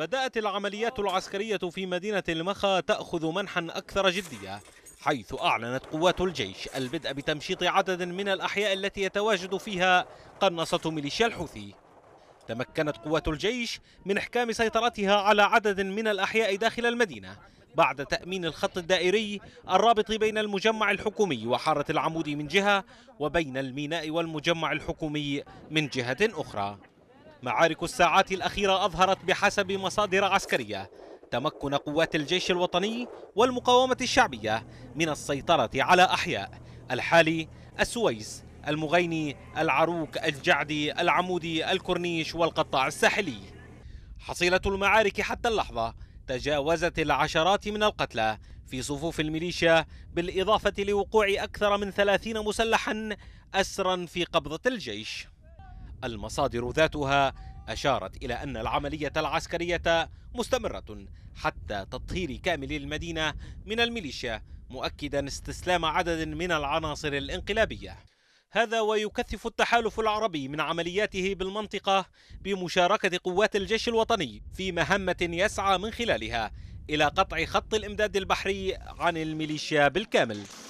بدأت العمليات العسكرية في مدينة المخا تأخذ منحا أكثر جدية حيث أعلنت قوات الجيش البدء بتمشيط عدد من الأحياء التي يتواجد فيها قناصة ميليشيا الحوثي تمكنت قوات الجيش من إحكام سيطرتها على عدد من الأحياء داخل المدينة بعد تأمين الخط الدائري الرابط بين المجمع الحكومي وحارة العمود من جهة وبين الميناء والمجمع الحكومي من جهة أخرى معارك الساعات الأخيرة أظهرت بحسب مصادر عسكرية تمكن قوات الجيش الوطني والمقاومة الشعبية من السيطرة على أحياء الحالي السويس المغيني العروك الجعدي العمودي الكورنيش والقطاع الساحلي حصيلة المعارك حتى اللحظة تجاوزت العشرات من القتلى في صفوف الميليشيا بالإضافة لوقوع أكثر من ثلاثين مسلحا أسرا في قبضة الجيش المصادر ذاتها أشارت إلى أن العملية العسكرية مستمرة حتى تطهير كامل المدينة من الميليشيا مؤكدا استسلام عدد من العناصر الانقلابية هذا ويكثف التحالف العربي من عملياته بالمنطقة بمشاركة قوات الجيش الوطني في مهمة يسعى من خلالها إلى قطع خط الإمداد البحري عن الميليشيا بالكامل